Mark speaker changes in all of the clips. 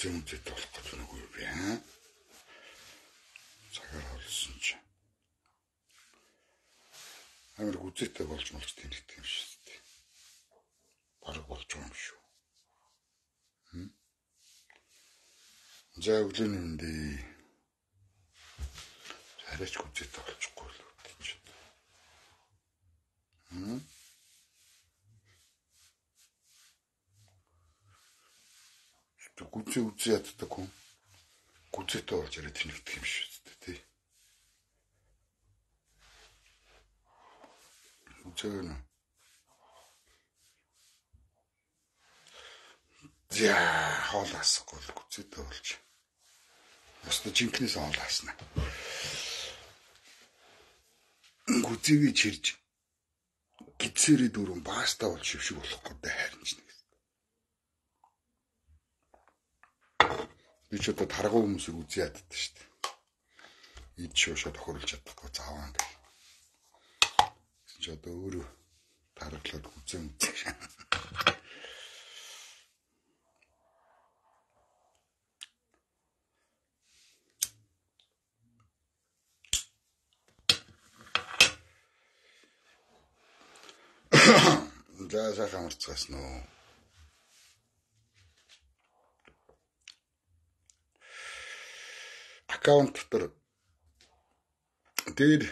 Speaker 1: зэн зэт болох гэж нүгүй би аа. Цагаар холсон ч. Амар гүзээтэй болж молч тэмэлдэг юм шүү дээ. Бараг болж байгаа юм шүү. Хм. За өглөөний үндэ. Арайч гүзээтэй болчихгүй л үү гэж. Хм. Тэг гүнзгий үзээ яддаг хүн гүнзгийтэй болж яриад тэнэгдэх юм шүү дээ тий. Үзээнэ. За хоол асахгүй л гүнзгийтэй болж. Ясна жинкнээс хоол аснаа. Гүнзгий чирж гитсэрээ дөрөв бааста бол шившиг болох гэдэг харин ч нэг би ч одоо таргуу хүмүүсийг үзье яддаг шүү дээ. Ид шошоо тохирлж чадахгүй зааваа гэх. Чи одоо өөрөө тарглаад үзэн үзэх. За сайхан амарцгасноо. аккаунт дотор дээр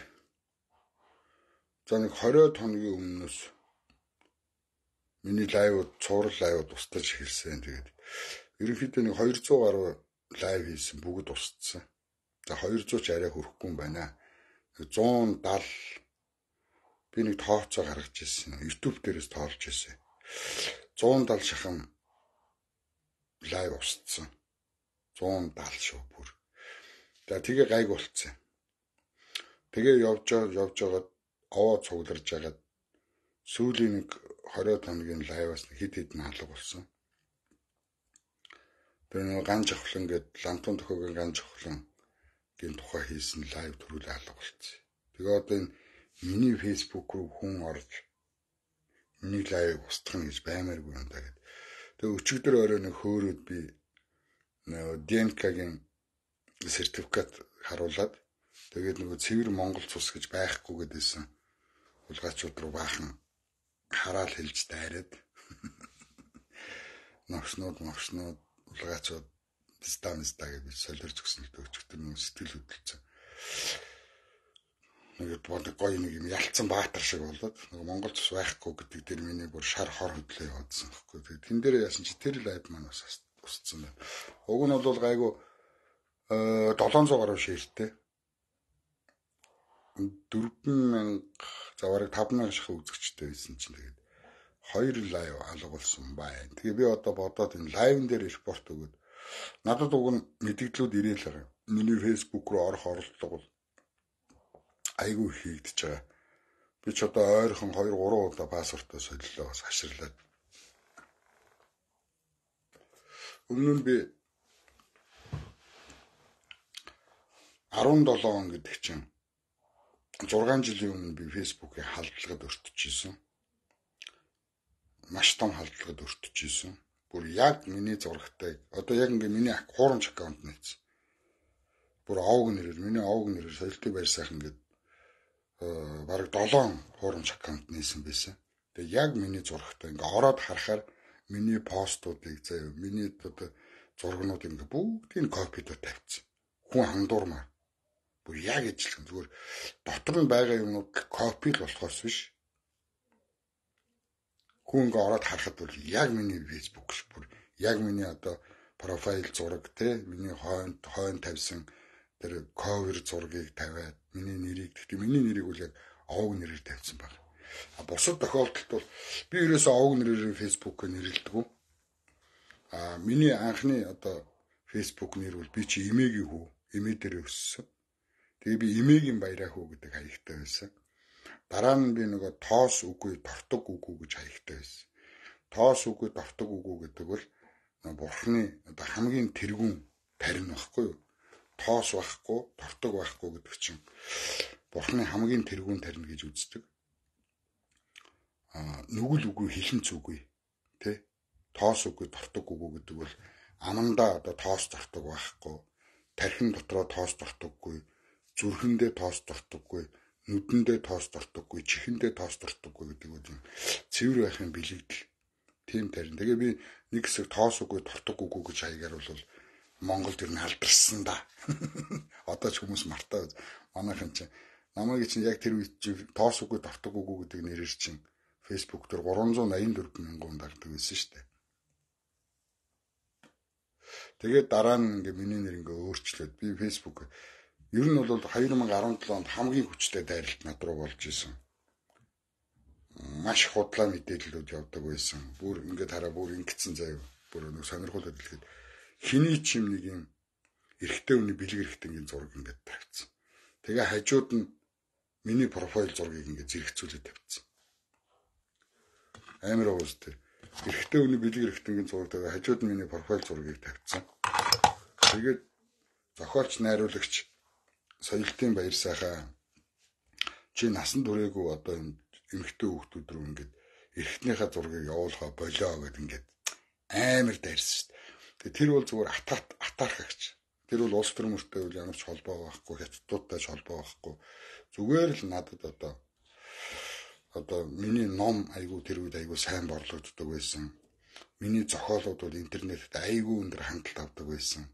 Speaker 1: за нэг 20 хоногийн өмнөөс миний лайвууд цуврал лайвууд устгаж эхэлсэн. Тэгээд ерөнхийдөө нэг 200 гаруй лайв хийсэн бүгд устсан. За 200 ч арай хөрөхгүй юм байна. 170 би нэг тооцоо гаргаж ирсэн. YouTube дээрээс тоолж ирсэн. 170 шахам лайв устсан. 170 шүү бүр. За тэгээ гайг болцсон. Тэгээ явж явж яваад овоо цугларж агаад сүүлийн нэг 20 хоногийн лайваас хид хидэн алга болсон. Тэр нэг ган жавхлан гээд лантун төхөөгийн ган жавхлан гин тухай хийсэн лайв төрүүл алга болсон. Тэгээ одоо энэ миний Facebook руу хүн орж миний лайвыг устгах гэж баймааргүй юм даа гэд. Тэгээ өчигдөр орой нэг хөөрөөд би ДНК-гийн сертификат харуулад тэгээд нөгөө цэвэр Монгол цус гэж байхгүй гэдээсэн хулгайчууд руу баахан хараал хэлж дайраад ногшнууд ногшнууд хулгайчууд дистанста гэж солирч өгсөн л өчтөр нэг сэтгэл хөдлөлцөн. Нэг бол гоё нэг юм ялцсан баатар шиг болоод нэг Монгол цус байхгүй гэдэг дээр миний бүр шар хор хөдлөө яваадсан байхгүй. Тэгээд тэн дээр яасан чи тэр лайв маань бас устсан байна. Уг нь бол гайгүй 700 э, гаруй ширттэй. 4000 заварыг 5000 шахаа үзэгчтэй байсан чинь тэгээд хоёр лайв алга болсон байна. Тэгээ би одоо бодоод энэ лайвн дээр репорт өгөөд надад уг нь мэдээллүүд ирээл байгаа. Миний фэйсбүүк рүү орох оролдлого бол айгүй хийгдэж байгаа. Би ч одоо ойрхон 2 3 удаа пассвортоо солиллоо бас хаширлаад. Өмнө нь би 17 он гэдэг чинь 6 жилийн өмнө би фэйсбүүкийн халдлагад өртчихсэн. Маш том халдлагад өртчихсэн. Бүр яг миний зурагтай одоо яг ингээ миний хуурамч аккаунт нэгсэн. Бүр овог нэрээр миний овог нэрээр солилтыг байр сайхан гэдэг бараг 7 хуурамч аккаунт нээсэн байсан. Тэгээ яг миний зурагтай ингээ ороод харахаар миний постуудыг заяа миний одоо зургнууд ингээ бүгдийг копидо тавьчихсан. Хүн хандуурмаа Бүр яг ижилхэн зүгээр дотор нь байгаа юмнууд копи л болохоос биш. Хүн ингээ ороод харахад бол яг миний Facebook ш бүр яг миний одоо профайл зураг те миний хойнд хойнд тавьсан тэр ковер зургийг тавиад миний нэрийг гэхдээ миний нэрийг үл яг овог нэрээр тавьсан байна. А бусад тохиолдолд бол би ерөөсөө овог нэрээр Facebook-ыг нэрлэдэг. А миний анхны одоо Facebook нэр бол би чи эмээгийн хүү, эмээ дээр өссөн. Тэгээ би эмээгийн баяраа хөө гэдэг хаягтай байсан. Дараа нь би нөгөө тоос үгүй, тортог үгүй гэж хаягтай байсан. Тоос үгүй, тортог үгүй гэдэг бол бурхны одоо хамгийн тэргүүн тарин баггүй юу? Тоос байхгүй, тортог байхгүй гэдэг чинь бурхны хамгийн тэргүүн тарин гэж үздэг. Аа нүгэл үгүй, хилэн зүгүй тий? Тоос үгүй, тортог үгүй гэдэг бол аманда одоо тоос тортог байхгүй, тархин дотроо тоос тортоггүй зүрхэндээ тоос дуртаггүй нүдэндээ тоос дуртаггүй чихэндээ тоос дуртаггүй гэдэг үг юм. Цэвэр байх юм бэлэгдэл. Тийм тарин. Тэгээ би нэг хэсэг тоосгүй дуртаггүйгүй гэж хаягаар бол Монголд ер нь алдарсан да. Одоо ч хүмүүс мартаа биз. Манайхан чинь намайг чинь яг тэр үед чи тоосгүй дуртаггүйгүй гэдэг нэрээр чинь Facebook дээр 384 мянган дагдаг байсан шүү дээ. Тэгээд дараа нь ингээ миний нэр ингээ өөрчлөөд би Facebook Ер нь бол 2017 онд хамгийн хүчтэй дайралт над руу болж исэн. Маш худлаа мэдээллүүд явдаг байсан. Бүр ингээд хараа бүр ингэсэн заяа. Бүр нэг сонирхол хөдөлгөд хиний ч юм нэг юм эрэгтэй хүний бэлэг эрэгтэнгийн зураг ингээд тавьсан. Тэгээ хажууд нь миний профайл зургийг ингээд зэрэгцүүлээд тавьсан. Амар уус тэр. Эрэгтэй хүний бэлэг эрэгтэнгийн зураг тавь хажууд нь миний профайл зургийг тавьсан. Тэгээд зохиолч найруулагч соёлтын баяр сайхан чи насан туршаагүй одоо энэ эмэгтэй хүүхдүүд рүү ингээд эрхтнийхээ зургийг явуулахаа болоо гэд ингээд амар дайрсан шүү дээ. Тэр бол зүгээр атаат атаарх гэж. Тэр бол улс төр мөртөө үл ямар ч холбоо байхгүй, хятадтай ч холбоо байхгүй. Зүгээр л надад одоо одоо миний ном айгүй тэр үед айгүй сайн борлогддог байсан. Миний зохиолууд бол интернетэд айгүй өндөр хандлт авдаг байсан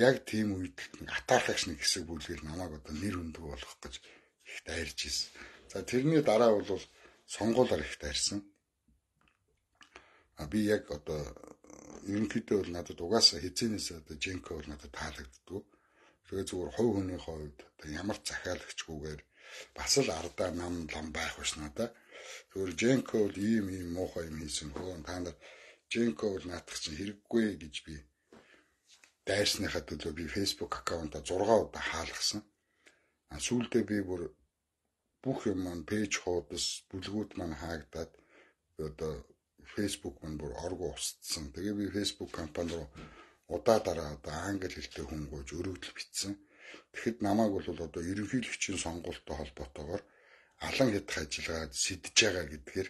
Speaker 1: яг тийм үед атаахагч нэг хэсэг бүлгээр намайг одоо нэр өндөг болох гэж их дайрж ирсэн. За тэрний дараа бол сонгуулаар их дайрсан. А би яг одоо ерөнхийдөө бол надад угаасаа хизэнээс одоо Женко бол надад таалагддгүй. Тэгээ зүгээр хой хүний хувьд одоо ямар захиалагчгүйгээр бас л ардаа нам лам байх биш надаа. Зүгээр Женко бол ийм ийм муухай юм хийсэн хөө та нар Женко бол наадах чинь хэрэггүй гэж би дайрсныхаа төлөө би Facebook аккаунтаа 6 удаа хаалгасан. А сүүлдээ би бүр бүх юм маань пэйж хуудас, бүлгүүд маань хаагдаад одоо Facebook маань бүр оргуу устсан. Тэгээ би Facebook компани руу удаа дараа одоо англи хэлтэй хүн гооч өргөдөл бичсэн. Тэгэхэд намайг бол одоо ерөнхийлөгчийн сонгуультай холбоотойгоор алан хэтх ажиллагаад сэтж байгаа гэдгээр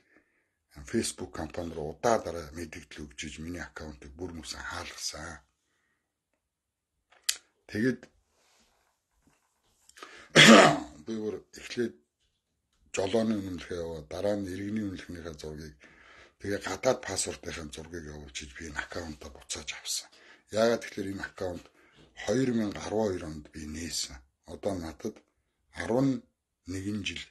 Speaker 1: Facebook компани руу удаа дараа мэдээлэл өгчөж миний аккаунтыг бүр мөсөн хаалгасан. Тэгээд би бүр эхлээд жолооны үнэлэхээ яваа дараа нь иргэний үнэлэхнийхээ зургийг тэгээ гадаад пассвортынхаа зургийг явуулж би энэ аккаунтаа буцааж авсан. Яагаад тэгэхээр энэ аккаунт 2012 онд би нээсэн. Одоо надад 11 жил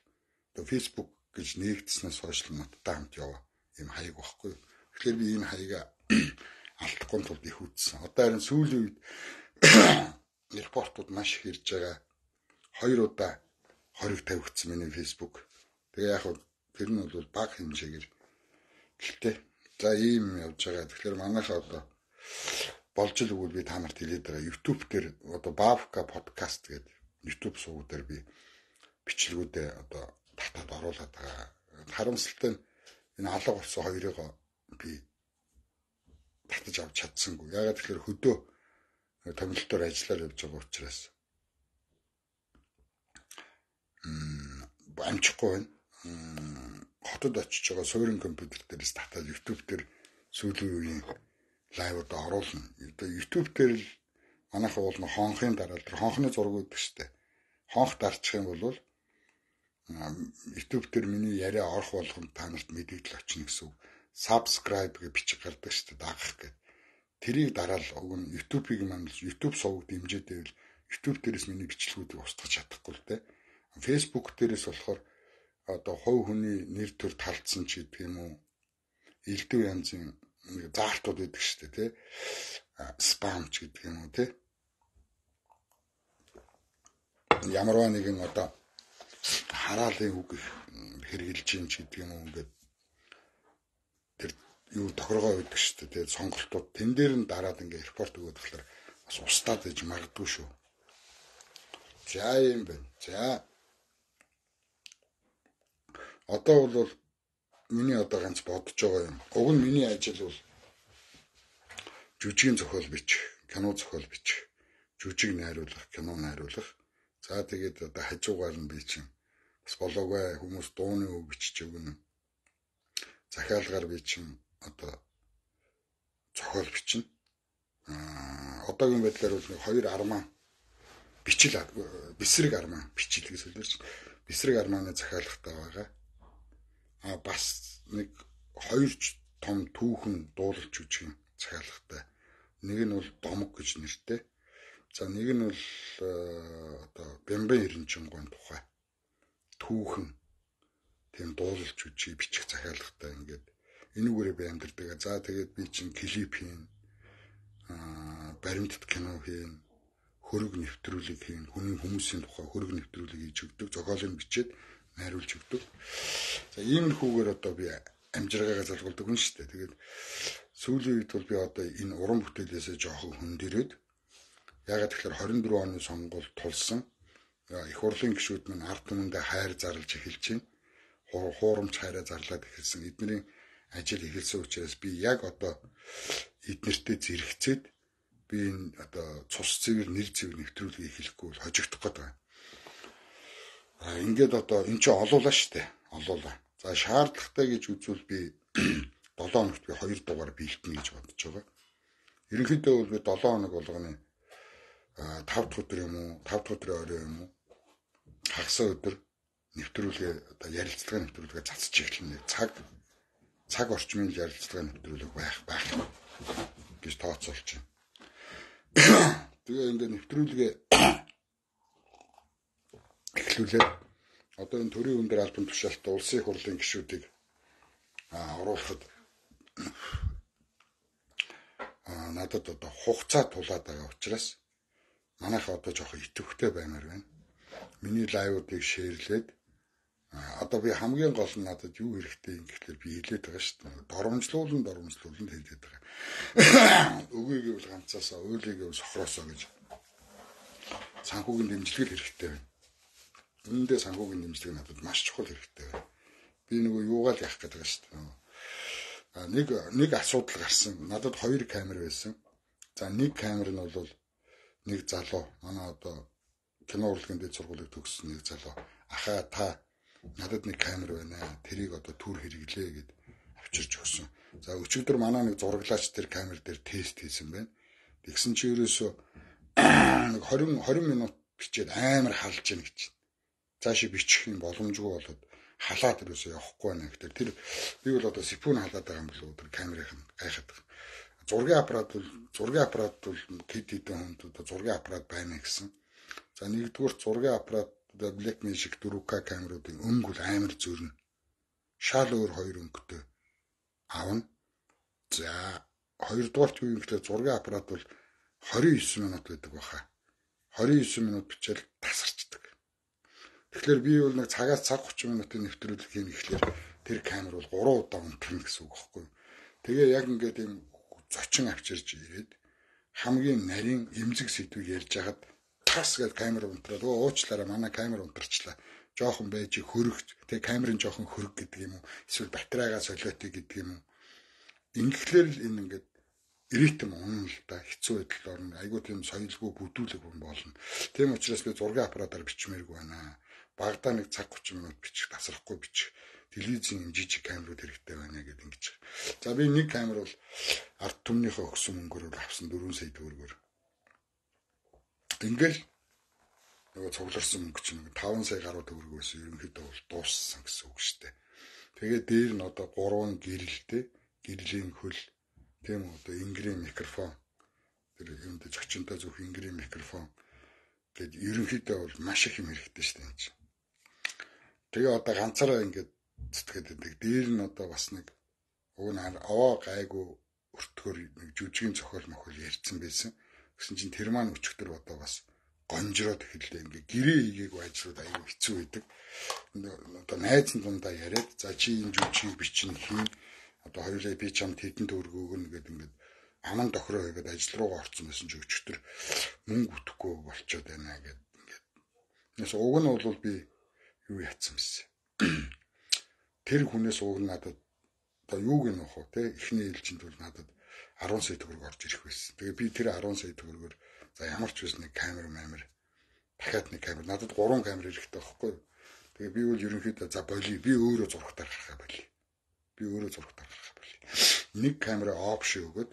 Speaker 1: одоо Facebook гэж нээгдснээс хойш надтай хамт яваа юм хаяг багхгүй. Тэгэхээр би энэ хаяга алдахгүй тул их үтсэн. Одоо харин сүүлийн үед репортууд маш их ирж байгаа. Хоёр удаа хориг тавигдсан миний Facebook. Тэгээ яг тэр нь бол баг хэмжээгээр гэлтэй. За ийм явж байгаа. Тэгэхээр манайхаа одоо болж л өгвөл би та нарт хэлээд байгаа. YouTube дээр одоо Bavka podcast гэдэг YouTube суваг дээр би бичлэгүүдээ одоо татад оруулаад байгаа. Харамсалтай нь энэ алга болсон хоёрыг би татаж авч чадсангүй. Ягаад тэгэхээр хөдөө тоглолтоор ажиллаар явж байгаа учраас м амжихгүй байна. Хотод очиж байгаа суурин компьютер дээрээс татаад YouTube дээр сүүлийн үеийн лайвд оруулна. Одоо YouTube дээр л манайхаа уулна хонхын дараал тэр хонхны зураг өгдөг штеп. Хонх дарчих юм бол YouTube дээр миний яриа орох болгонд та нарт мэдээлэл очно гэсэн. Subscribe гэж бичиг гардаг штеп дагах гэдэг. Тэрийг дараал уг нь YouTube-ийг маань YouTube сувг дэмжиж байвал YouTube дээрээс миний бичлэгүүдийг устгах чадахгүй л дээ. Facebook дээрээс болохоор одоо хувь хүний нэр төр талдсан ч гэдэг юм уу. Илдэв янзын заалтууд байдаг шүү дээ, тэ. Спам ч гэдэг юм уу, тэ. Ямарваа нэгэн одоо хараалын үг хэрэгжилж юм ч гэдэг юм уу ингээд юу тохиргоо өгдөг шүү дээ. Тэгээд сонголтууд тэн дээр нь дараад ингээ репорт өгөөд болохоор бас устдаад иж магадгүй шүү. За юм байна. За. Одоо бол миний одоо ганц бодож байгаа юм. Уг нь миний ажил бол жүжигийн зохиол бичих, кино зохиол бичих, жүжиг найруулах, кино найруулах. За тэгээд одоо хажуугаар нь би чинь бас болоогүй хүмүүс дууны үг бичиж өгнө. Захиалгаар би чинь одоо зохиол бичнэ. Аа одоогийн байдлаар бол нэг 2 армаа бичил бисрэг армаа бичил гэж хэлэрч бисрэг армааны захиалгатай байгаа. Аа бас нэг хоёр том түүхэн дуулалж үжих захиалгатай. Нэг нь бол домок гэж нэртэй. За нэг нь бол э, одоо бямбан ерөнчингоон тухай түүхэн тийм дуулалж үжих бичих захиалгатай ингээд энүүгээр би амьдэрдэг. За тэгээд би чинь клип хийн аа баримтат кино хийн хөрөг нэвтрүүлэг хийн хүний хүмүүсийн тухай хөрөг нэвтрүүлэг хийж өгдөг. Зохиолыг бичээд найруулж өгдөг. За иймэрхүүгээр одоо би амжиргаагаа залгуулдаг юм шүү дээ. Тэгээд сүүлийн үед бол би одоо энэ уран бүтээлээсээ жоохон хөндөрөөд ягаад тэгэхээр 24 оны сонгуульд тулсан их хурлын гишүүд мань ард түмэндээ хайр зарлж эхэлж байна. Хуурамч хайраа зарлаад эхэлсэн. Эдний ажил эхэлсэн учраас би яг одоо эднэртэй зэрэгцээд би энэ одоо цус цэвэр нэр цэвэр нэвтрүүлгийг эхлэхгүй бол хожигдох гээд байна. А ингээд одоо эн чинь олуулаа штэ. Олуулаа. За шаардлагатай гэж үзвэл би 7 хоногт би 2 дугаар биелтэн гэж бодож байгаа. Ерөнхийдөө бол би 7 хоног болгоны 5 дахь өдөр юм уу, 5 дахь өдрийн орой юм уу? Хагас өдөр нэвтрүүлгээ одоо ярилцлага нэвтрүүлгээ цацчих эхэлнэ. Цаг цаг орчмын ярилцлага нэвтрүүлэг байх байх гэж тооцоолж байна. Тэгээ энэ нэвтрүүлгээ эхлүүлээд одоо энэ төрийн өндөр албан тушаалтаа улсын хурлын гишүүдийг оруулахад надад одоо хугацаа тулаад байгаа учраас манайха одоо жоохон итвэхтэй баймаар байна. Миний лайвуудыг шеэрлээд одоо би хамгийн гол нь надад юу хэрэгтэй юм гэхлээр би хэлээд байгаа шүү дээ. Доромжлуулан доромжлуулан хэлээд байгаа. Үгийг бол ганцаасаа, үйлийг бол сохроосоо гэж санхүүгийн дэмжлэг хэрэгтэй байна. Үүндээ санхүүгийн дэмжлэг надад маш чухал хэрэгтэй байна. Би нөгөө юугаал явах гэдэг байгаа шүү дээ. А нэг нэг асуудал гарсан. Надад хоёр камер байсан. За нэг камер нь бол нэг залуу манай одоо кино урлагийн дэд сургуулийг төгссөн нэг залуу ахаа та надад нэг камер байна аа тэрийг одоо түр хэрэглээ гэд авчирч өгсөн. За өчигдөр манай нэг зураглаач тэр камер дээр тест хийсэн байна. Тэгсэн чи ерөөсөө нэг 20 20 минут бичээд амар халж яах гэж. Цаашаа бичих нь боломжгүй болоод халаад ерөөсөө явахгүй байна гэхдээ тэр би бол одоо сипүүн халаад байгаа юм болов тэр камерын гайхаад байна. Зургийн аппарат бол зургийн аппарат бол хэд хэдэн хүнд одоо зургийн аппарат байна гэсэн. За нэгдүгээр зургийн аппарат Одоо Black Magic 4K камеруудын өнгө бол амар зөрнө. Шал өөр хоёр өнгөтэй авна. За хоёрдугаарт юу юм бэ? Зургийн аппарат бол 29 минут гэдэг баха. 29 минут бичээл тасарчдаг. Тэгэхээр би бол нэг цагаас цаг 30 минутын нэвтрүүлэг хийн ихлээр тэр камер бол 3 удаа унтрна гэсэн үг байхгүй юу? Тэгээ яг ингээд юм зочин авчирж ирээд хамгийн нарийн эмзэг сэдвийг ярьж хахад цаас гээд камер унтраад өө уучлаарай манай камер унтарчлаа. Жохон байж хөрөгт тэг камерын жохон хөрөг гэдэг юм уу? Эсвэл батарейгаа солиотой гэдэг юм уу? Ингээдлэр л энэ ингээд ирээтэм унал да хэцүү байдалд орно. Айгуу тийм соёлгүй бүдүүлэг юм болно. Тийм учраас би зургийн аппаратаар бичмээргүй байна. Багадаа нэг цаг 30 минут бичих тасрахгүй бичих телевизийн жижиг камерууд хэрэгтэй байна гэдэг ингэж. За би нэг камер бол арт түмнийхөө өгсөн мөнгөөр авсан 4 сая төгрөгөөр Тэгт ингээл нөгөө цугларсан мөнгө чинь 5 сая гаруй төгрөгөөс ерөнхийдөө бол дууссан гэсэн үг шүү дээ. Тэгээд дээр нь одоо 3 гэрэлтэй гэрлийн хөл тийм одоо ингрийн микрофон тэр юмд зочинтой зөвх ингрийн микрофон гэд ерөнхийдөө бол маш их юм хэрэгтэй шүү дээ энэ чинь. Тэгээ одоо ганцаараа ингээд зүтгээд байдаг. Дээр нь одоо бас нэг уг нь аваа гайгүй өртгөр нэг жүжигний цохол мохол ярьсан байсан. Гэсэн чинь тэр маань өчөлтөр одоо бас гонжроод эхэллээ ингээ гэрээ игээг байжрууд аюу хэцүү байдаг. Одоо найз нундаа яриад за чи энэ жүжиг бичин хийн одоо хоёулаа би чамд хэдэн төгрөг өгнө гэдэг ингээд аман тохироо хийгээд ажил руугаа орсон байсан ч өчтөр мөнгө өгөхгүй болчиход байна гэдэг ингээд. Нэс уг нь бол би юу яцсан бэ? Тэр хүнээс уг надад одоо юу гэнэ вэ хөө те эхний ээлжинд бол надад 10 сая төгрөг орж ирэх байсан. Тэгээ би тэр 10 сая төгрөгөөр за ямар ч байсан нэг камер маамир дахиад нэг камер надад 3 камер хэрэгтэй байхгүй. Тэгээ би бол ерөнхийдөө за болио би өөрөө зурагтаар гарахаа болио. Би өөрөө зурагтаар гарахаа болио. Нэг камера опшн өгөөд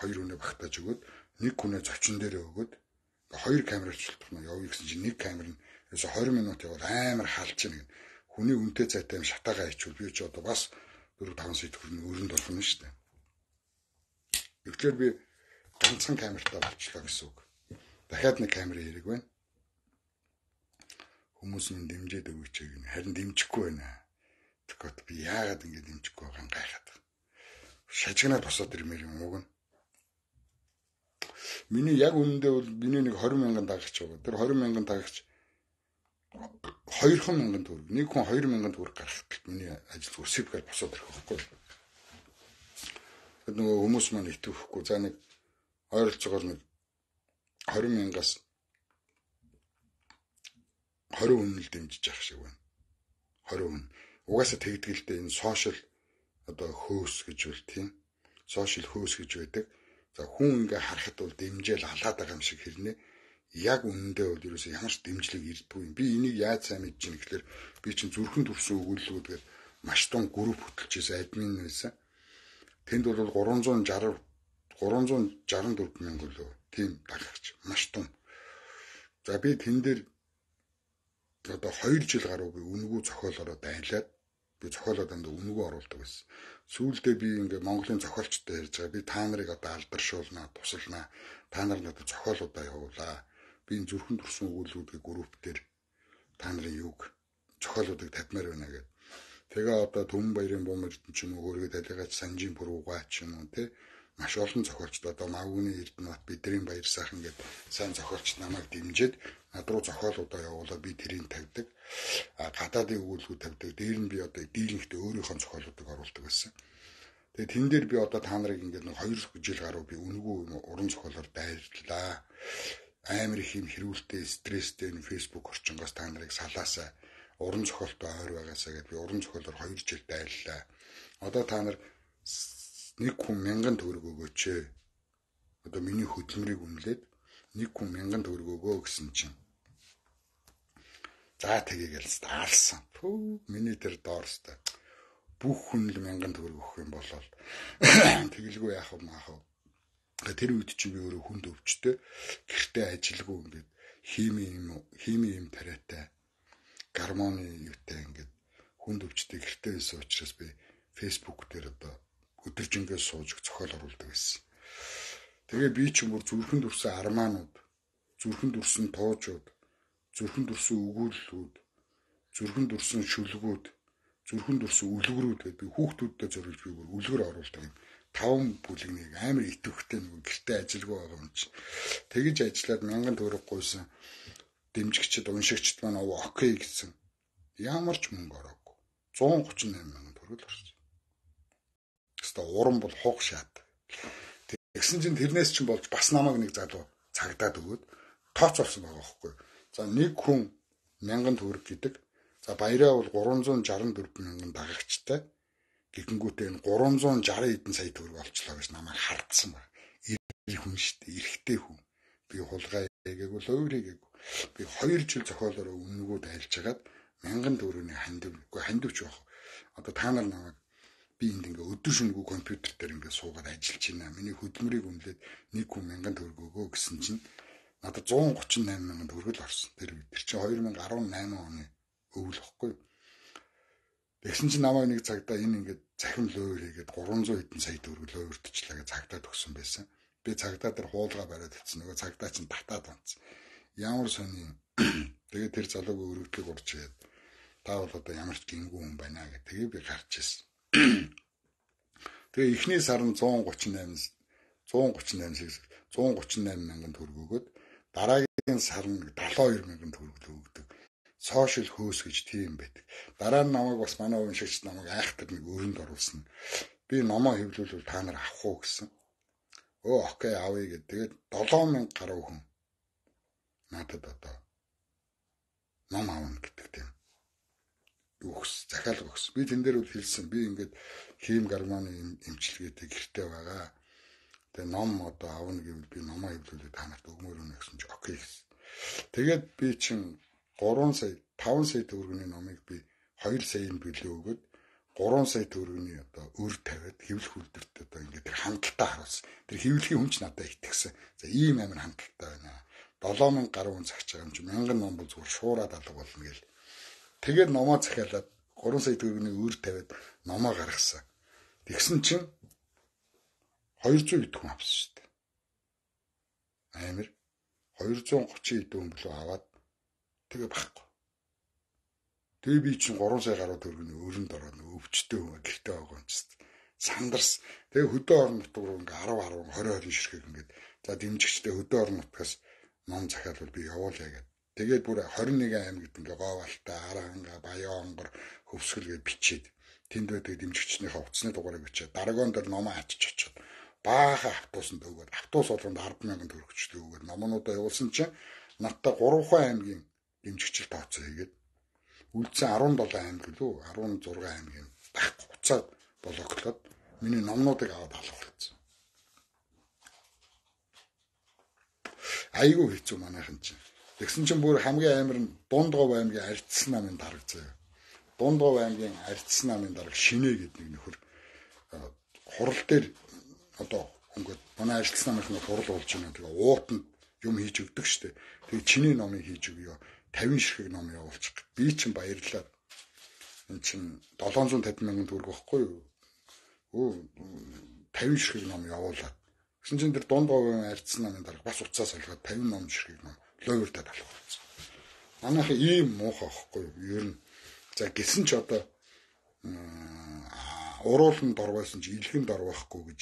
Speaker 1: хоёр өнөө багтааж өгөөд нэг хүнээ зочин дээрээ өгөөд хоёр камераар чултахна явъя гэсэн чинь нэг камер нь ерөөсө 20 минут яваад амар хаалж байна гэн. Хүний үнэтэй цайтай юм шатаагаа ичвэл би ч одоо бас 4 5 сая төгрөний өрөнд болох юм шүү дээ. Тэгвэл би тонцгон камертаа болчлоо гэсэн үг. Дахиад нэг камер хэрэг байна. Хүмүүс минь дэмжээд өгөөч гэнэ. Харин дэмжихгүй байна. Тэгэхэд би яагаад ингэ дэмжихгүй байгаа гайхаад. Шажигнаад босоод ирмээр юм уу гэнэ. Миний яг үнэндээ бол миний нэг 20 мянган дагагч байгаа. Тэр 20 мянган дагагч 2 мянган төгрөг. Нэг хүн 2 мянган төгрөг гаргах гэдэг миний ажил үсэвгээр босоод ирэх байхгүй юу? Тэгэд нөгөө хүмүүс маань итвэхгүй. За нэг ойролцоогоор нэг 20 мянгаас 20 үнэл дэмжиж явах шиг байна. 20 үн. Угаасаа тэгдэг л дээ энэ сошиал одоо хөөс гэж үл тийм. Сошиал хөөс гэж байдаг. За хүн ингээ харахад бол дэмжэл алаад байгаа юм шиг хэрнээ яг үнэндээ бол юу ч ямар ч дэмжлэг ирдгүй юм. Би энийг яаж сайн мэдэж чинь гэхэлэр би чинь зүрхэнд төрсөн өгүүлэлгүүдгээд маш том групп хөтлөж байсан админ байсан. Тэнд бол 360 364 мянга лөө. Тийм дагагч маш том. За би тэн дээр одоо 2 жил гаруй би үнгүү цохиолороо дайлаад би цохиолоо дандаа үнгүү оруулдаг байсан. Сүүлдээ би ингээ Монголын цохиолчтой ярьж байгаа. Би та нарыг одоо алдаршуулнаа, тусалнаа. Та нар надад цохиолуудаа явуулаа. Би энэ зүрхэн төрсөн өгүүлбэрүүдийн групп дээр та нарын юг цохиолуудыг тавьмаар байна гэдэг Тэгээ одоо Түмэн баярын бум эрдэнчин өөргөд алигач санжийн бүрүүгаа ч юм уу те маш олон зохиолчд одоо Мавгүний Эрдэнэт бидрийн баяр сайхан гэд сайн зохиолч намайг дэмжиж над руу зохиолуудаа явуулаад би тэрийг тавьдаг. А гадаадын өгүүлбэр тавьдаг. Дээр нь би одоо дийлэнхтэй өөрийнхөө зохиолуудыг оруулдаг байсан. Тэгээ тэн дээр би одоо та нарыг ингээд нэг 2 жил гаруй би үнгүү уран зохиолоор дайрлаа. Амар их юм хэрүүлтэй, стресстэй энэ фэйсбүүк орчингоос та нарыг салаасаа уран зохиолтой ойр байгаасаа гэдээ би уран зохиолоор 2 жил байллаа. Одоо та нар нэг хүн 1000 төгрөг өгөөч ээ. Одоо миний хөдөлмөрийг үнэлээд нэг хүн 1000 төгрөг өгөө гэсэн чинь За тэгээл алсан. Пүү миний тэр доорстой. Бүх хүн л 1000 төгрөг өгөх юм болол тэгэлгүй яах юм аах. Тэр үед чи би өөрөө хүнд өвчтэй гэртээ ажилгүй ингээд хими юм хими юм тариатай гармоны юутай ингээд хүнд өвчтэй гэртэй байсан учраас би Facebook дээр одоо өдөржингөө сууж зохиол оруулдаг байсан. Тэгээ би ч юм уу зүрхэнд өрсөн армаанууд, зүрхэнд өрсөн тоожууд, зүрхэнд өрсөн өгүүллүүд, зүрхэнд өрсөн шүлгүүд, зүрхэнд өрсөн үлгэрүүд гэдэг хүүхдүүдтэй зориулж би үлгэр оруулдаг юм. Таван бүлэг нэг амар итэвхтэй нэг гэрте ажилгүй байгаа юм чи. Тэгж ажиллаад мянган төгрөг гуйсан дэмжигчд уншигчд маань окей гэсэн. Ямар ч мөнгө ороогүй. 138 сая төгрөг орсон. Гэхдээ уран бол хух шат. Тэгсэн чинь тэрнээс чинь болж бас намайг нэг залуу цагдаад өгөөд тооц болсон байгаа байхгүй. За нэг хүн 1000 төгрөг гэдэг. За баяраа бол 364 мянган дагагчтай. Гэхэнгүүтээ энэ 360 эдэн сая төгрөг олчлоо гэж намайг хардсан байна. Ирэх хүн шүү дээ. Эрэхтэй хүн. Би хулгай хийгээг бол өөр хийгээг би 2 жил зохиолоороо өмнөгөөд айлжгаад 1000 төгрөгийн хандив үгүй хандивч байх. Одоо та нар намайг би энд ингээ өдөр шөнөгүй компьютер дээр ингээ суугаад ажиллаж байна. Миний хөдөлмөрийг үнэлээд 1 хүн 1000 төгрөг өгөө гэсэн чинь надад 138 мянган төгрөг л орсон. Тэр үед чи 2018 оны өвөл واخгүй. Тэгсэн чинь намайг нэг цагта энэ ингээд цахим лөөр хийгээд 300 хэдэн сая төгрөг лөөрдчихлээ гэж цагтаа төгсөн байсан. Би цагтаа тэр хуулга бариад ирсэн. Нөгөө цагтаа чинь татаад онцсон. Ямар сони. Тэгээд тэр залууг өргөдлөг урж ирээд та бол одоо ямар ч гингүй хүн байна гэх тэгээ би гарч ирсэн. Тэгээ эхний сар нь 138 138 шиг 138 мянган төгрөгөөгөөд дараагийн сар нь 72 мянган төгрөг өгдөг. Сошиал хөөс гэж тийм байдаг. Дараа нь намайг бас манай уншигч намайг айхтар нэг өрөнд оруулсан. Би номоо хэвлүүлвэл та нар авах уу гэсэн. Өө окей авъя гэдэг. Тэгээд 7000 гаруй хүн надад одоо ном аавна гэдэг тийм өгс захиалга өгс би тэн дээр үл хэлсэн би ингээд хийм гарманы эмчилгээтэй гэртэй байгаа тэгээ ном одоо аавна гэвэл би номоо хэвлүүлээ та нарт өгмөр өнө гэсэн чи окей гэсэн тэгээд би чинь 3 сая 5 сая төгрөгийн номыг би 2 саянд бэлээ өгөөд 3 сая төгрөгийн одоо өр тавиад хэвлэх үйлдвэрт одоо ингээд тэр хандлтаа харуулсан тэр хэвлэхийн хүнч надад итгэсэн за ийм амир хандлтаа байна 7000 гаруй хүн захиж байгаа юм чи 1000 ном бол зүгээр шуураад алга болно гэл. Тэгээд номоо захиалаад 3 сая төгрөгийн өөр тавиад номоо гаргасан. Тэгсэн чинь 200 идэв хүн авсан шүү дээ. Амир 230 идэв хүн билүү аваад тэгээ багхгүй. Тэгээ би чинь 3 сая гаруй төгрөгийн өөрөнд ороод өвчтэй хүн гэртээ байгаа юм чинь сандарс тэгээ хөдөө орон нутгаар ингээ 10 10 20 20 ширхэг ингээд за дэмжигчтэй хөдөө орон нутгаас ном захиалбал би явуулъя гэд. Тэгээд бүр 21 аймагт ингээ Говалтаа, Аранга, Баяонгор, Хөвсгөл гэж бичээд тэнд байдаг дэмжигчнийхээ утасны дугаарыг бичээд дараагонд л номоо ачиж очиод баахан автобусанд өгөөд автобус болгонд 100000 төгрөгчтэй өгөөд номнуудаа явуулсан чинь надтай 3 хуай аймгийн дэмжигчл тооцоо хийгээд үлдсэн 17 аймаг лөө 16 аймгийн дах хуцаад блоклоод миний номнуудыг аваад алах болсон. Айгүй хэцүү манайхан чинь. Тэгсэн чинь бүр хамгийн амар нь Дундгов аймгийн Арцс намын дарга зөө. Дундгов аймгийн Арцс намын дарга Шинэ гэдэг нэг нөхөр хурал дээр одоо ингээд манай ажилтсан намынхны хурал болж байна. Тэгээ уутанд юм хийж өгдөг штэ. Тэгээ чиний номыг хийж өгөө. 50 ширхэг ном явуулчих. Би чин баярлалаа. Энд чин 750 мянган төгрөг واخгүй юу? Өө 50 ширхэг ном явуулаад Гэсэн чинь тэр дунд богийн арьцсан намын дараа бас уцаа солиход 50 ном ширхэг ном ловердад болох болсон. Манайхаа ийм муухай аахгүй юу? Ер нь за гэсэн ч одоо урууланд орвайсан ч илхэнд орвахгүй гэж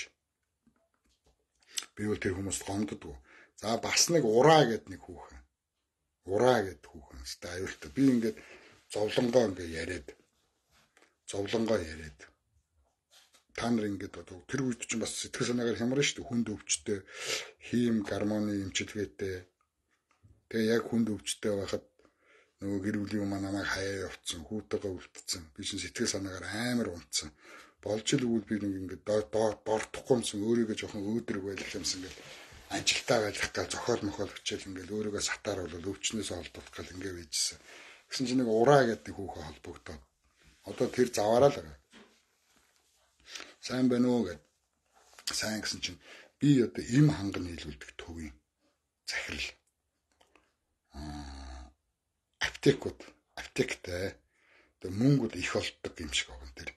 Speaker 1: би бол тэр хүмүүст гомддгүй. За бас нэг ураа гэд нэг хүүхэн. Ураа гэд хүүхэн. Хэвээ аюултай. Би ингээд зовлонгоо ингээ яриад зовлонгоо яриад та нар ингээд одоо тэр үед чинь бас сэтгэл санаагаар хямрна шүү дээ хүнд өвчтэй хийм гармоны имчилгээтэй тэгээ яг хүнд өвчтэй байхад нөгөө гэр бүлийн юм намайг хаяа явцсан хүүтэйгээ үлдсэн би чинь сэтгэл санаагаар амар унтсан болж л өгвөл би нэг ингээд дортохгүй юмсан өөрийгөө жоохон өөдрөг байлгах юмсан ингээд ажилтаа байлгах гал зохиол мохол өчөөл ингээд өөрийгөө сатаар бол өвчнөөс олдох гал ингээд байжсэн гэсэн чинь нэг ураа гэдэг хүүхэд холбогдоод одоо тэр заваараа л байгаа Сайн байна уу гэд. Сайн гэсэн чинь би одоо им ханган нийлүүлдэг төвийн захирал аа аптекууд аптектай тэгээ мөнгөд их олддог юм шиг байгаа нэр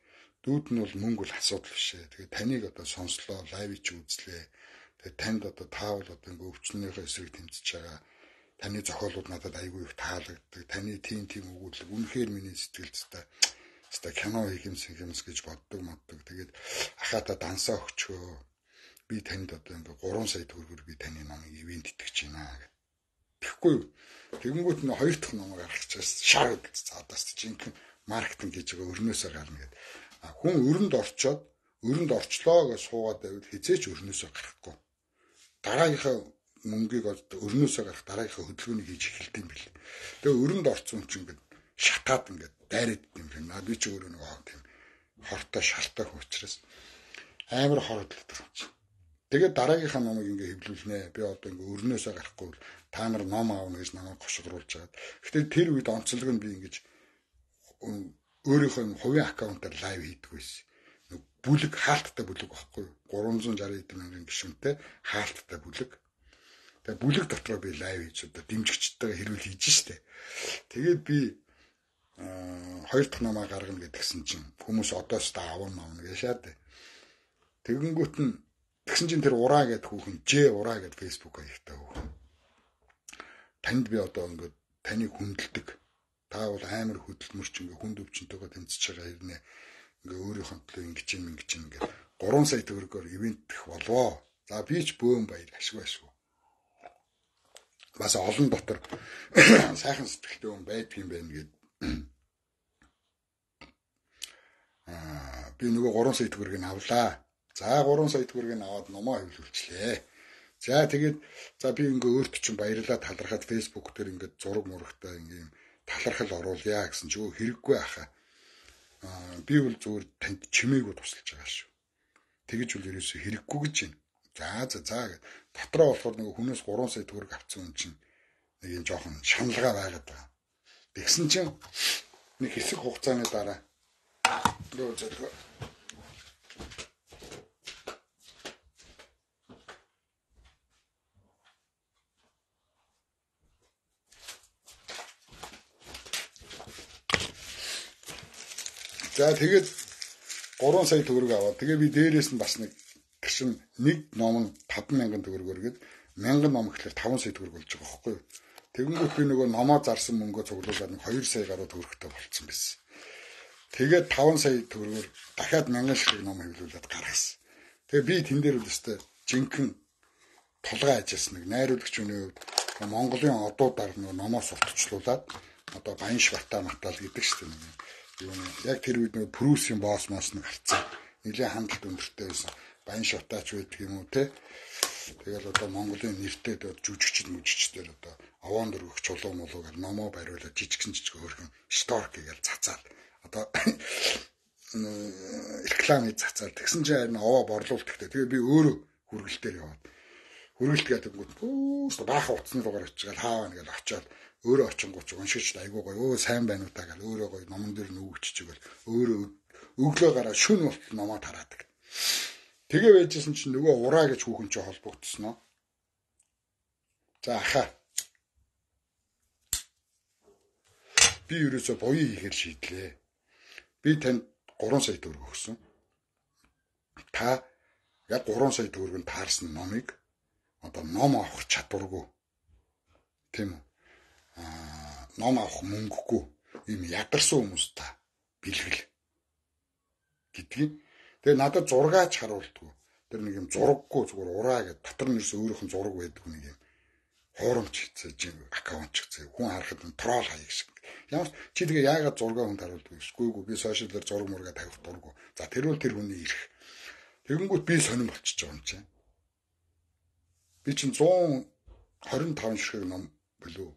Speaker 1: дүүд нь бол мөнгө л асуудал бишээ тэгээ таныг одоо сонслоо лайв чи үзлээ тэгээ танд одоо таавал одоо ингээ өвчнөөхөө эсрэг тэмцэж байгаа таны зохиолууд надад айгүй их таалагддаг таны тийм тийм өгүүлэг үнэхээр миний сэтгэлд та хаста кино хийх юмс юмс гэж боддог моддог. Тэгээд ахаата дансаа өгчөө. Би танд одоо ингээ 3 сая төгрөгөөр би таны номыг ивент итгэж байна гэдэг. Тэгэхгүй юу? Тэгэнгүүт нөө хоёр дахь номыг гаргах чаас шар гэж цаадаас жинхэнэ маркетинг гэж өрнөөсөө гарна гэдэг. А хүн өрөнд орчоод өрөнд орчлоо гэж суугаад байвал хизээч өрнөөсөө гарахгүй. Дараагийнхаа мөнгийг одоо өрнөөсөө гарах дараагийнхаа хөдөлгөөнийг хийж эхэлдэм бил. Тэгээ өрөнд орцсон чинь гэдэг шатаад ингээд дайраад юм шиг наад би ч өөрөө нэг хоо тийм хортой шалтай хөөцрөөс амар хордлт төрөв. Тэгээд дараагийнхаа номыг ингээд хэвлүүлнэ. Би одоо ингээд өрнөөсөө гарахгүй л та нар ном аавна гэж намайг гошгоруулж чаад. Гэтэ тэр үед онцлог нь би ингээд өөрийнхөө хувийн аккаунтаар лайв хийдэг байсан. Нэг бүлэг хаалттай бүлэг багхгүй 360 хэдэн мянган гишүүнтэй хаалттай бүлэг. Тэгээ бүлэг дотор би лайв хийж одоо дэмжигчтэйгээ хэрүүл хийж штэ. Тэгээд би хоёр дахь намаа гаргана гэдгсэн чинь хүмүүс одоос та авна авна гэж шаад. Тэгэнгүүт нь тэгсэн чинь тэр ураа гэд хүүхэн Ж ураа гэд фэйсбүүк хаягтай хүүхэн. Танд би одоо ингээд таныг хүндэлдэг. Та бол амар хөдөлмөрч ингээ хүнд өвчнөтэйгээ тэмцэж байгаа хэрнээ ингээ өөрийнхөө төлөө ингэж юм ингэж юм ингээ 3 сая төгрөгөөр ивент дэх болвоо. За би ч бөөм баяр ашиг ашиг бас олон дотор сайхан сэтгэлтэй хүн байдаг юм байна гэд Аа би нөгөө 3 сая төгрөг нь авлаа. За 3 сая төгрөг нь аваад номоо хөвлүүлчлээ. За тэгээд за би ингээ өөрт чинь баярлалаа талархаад фэйсбүүк дээр ингээ зураг мурагтай ингээм талархал оруулъя гэсэн ч өө хэрэггүй аха. Аа би бол зүгээр танд чимээгүй тусалж байгаа шүү. Тэгэж үл ерөөсө хэрэггүй гэж байна. За за за гэд дотроо болохоор нэг хүнээс 3 сая төгрөг авсан юм чинь нэг юм жоохон шаналгаа байгаад байгаа. Тэгсэн чинь нэг хэсэг хугацааны дараа руу зөвлөгөө За тэгээд 3 сая төгрөг аваад тэгээ би дээрээс нь бас нэг гэршин нэг ном нь 50000 төгрөгөөр гээд 1000 ном ихлээр 5 сая төгрөг болж байгаа байхгүй юу? Тэгэнгүүт би нөгөө номоо зарсан мөнгөө цуглуулад нэг 2 сая гаруй төгрөгтэй болцсон байсан. Тэгээд 5 сая төгрөгөөр дахиад 1000 шиг ном хэвлүүлээд гаргасан. Тэгээ би тэн дээр л өстэй жинхэнэ тулгай ажилласан нэг найруулагч хүний хувьд Монголын одуудаар нөгөө номоо сурталчлуулаад одоо Баян Швартаа Матал гэдэг шүү дээ. Юу нэ яг тэр үед нөгөө Прусийн боосмоос нэг гарцсан. Нилийн хандлт өндөртэй байсан. Баян Швартаач байдаг юм уу те. Тэ Тэгэл одоо Монголын нэртэй одоо жүжигчд мүжигчдэр одоо овоон дөрвөх чулуу молуу гэж номоо бариулаад жижигхэн жижиг өөрхөн сторк гэж цацаад одоо рекламыг цацаад тэгсэн чинь харин овоо борлуулт ихтэй. Тэгээ би өөрөө хүргэлтээр яваад хүргэлт гэдэггүй бүүс баахан утасны дугаар очигаад хааваа нэгэл очиод өөрөө очингууч уншиж айгуу гоё өө сайн байна уу та гэл өөрөө гоё номон дээр нүгч чигэл өөрөө өглөө гараа шүн болтол номоо тараадаг. Тэгээ байжсэн чинь нөгөө ураа гэж хүүхэн чинь холбогдсон аа. За ахаа. Би ерөөсө боёо хийхээр шийдлээ. Би танд 3 сая төгрөг өгсөн. Та яг 3 сая төгрөг нь таарсан номыг одоо ном авах чадваргүй. Тийм үү? Аа, ном авах мөнгөгүй. Ийм ядарсан хүмүүс та бэлгэл гэдгийг Тэгээ надад зургаач харуулдгүй. Тэр нэг юм зураггүй зүгээр ураа гэд дотор нь ерөөс өөрөх нь зураг байдгүй нэг юм. Хуурамч хийцээж юм аккаунт хийцээ. Хүн харахад нь тролл хаяг шиг. Ямар чи тэгээ яагаад зургаа хүн харуулдгүй гэсгүйгүй би сошиал дээр зураг мурга тавих дурггүй. За тэрвэл тэр хүний ирэх. Тэгэнгүүт би сонирн болчихж байгаа юм чинь. Би чинь 125 ширхэг ном болов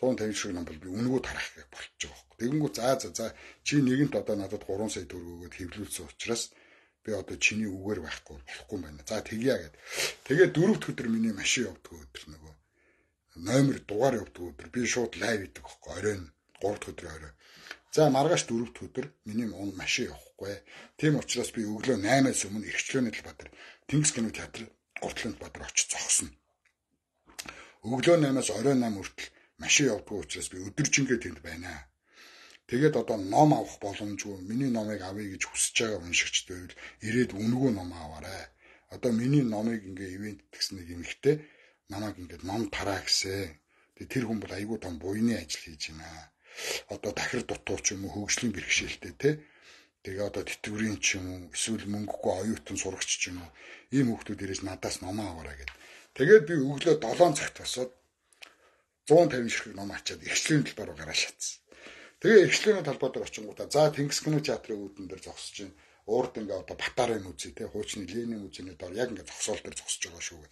Speaker 1: туун тавин шиг ном бол би үнгүү тарах гэж болчих жоох. Тэгэнгүүт за за за чи нэгэнт одоо надад 3 сая төгрөгөөгөө хэвлүүлсэн учраас би одоо чиний үгээр байхгүй болохгүй юм байна. За тэгье гэд. Тэгээ дөрөвд өдөр миний машин явдаг өдөр нөгөө номер дугаар явдаг өдөр би шууд лайв идэг хөхгүй оройн 3 өдөр орой. За маргааш 4-р өдөр миний унд машин явахгүй. Тийм учраас би өглөө 8-аас өмнө Эрчлөөний Талбатар Тэнгис кино театр Гуртлын Батар очиж зогсно. Өглөө 8-аас орой 8 хүртэл машин явдгүй учраас би өдөржингөө тэнд байна. Тэгээд одоо ном авах боломжгүй миний номыг авъя гэж хүсэж байгаа уншигчд байвал ирээд үнэгүй ном аваарай. Одоо миний номыг ингээ ивент гэсэн нэг эмэгтэй намайг ингээ ном тараа гэсэн. Тэгээд тэр хүн бол айгүй том буйны ажил хийж байна. Одоо дахир дутуу ч юм уу хөгжлийн бэрхшээлтэй те. Тэгээ одоо тэтгэврийн ч юм уу эсвэл мөнгөгүй оюутан сурагч ч юм уу ийм хүмүүс дээрээс надаас номоо аваарай гэд. Тэгээд би өглөө 7 цагт босоод 150 ширхэг ном ачаад эхлэлийн талбараа гараа шатсан. Тэгээ эхлэлийн талбай дээр очингуудаа за Тэнгис кино театрын үүдэн дээр зогсож байна. Уурд ингээ одоо Батарын музей те хуучны Ленин музейний дор яг ингээ зогсоол дээр зогсож байгаа шүү.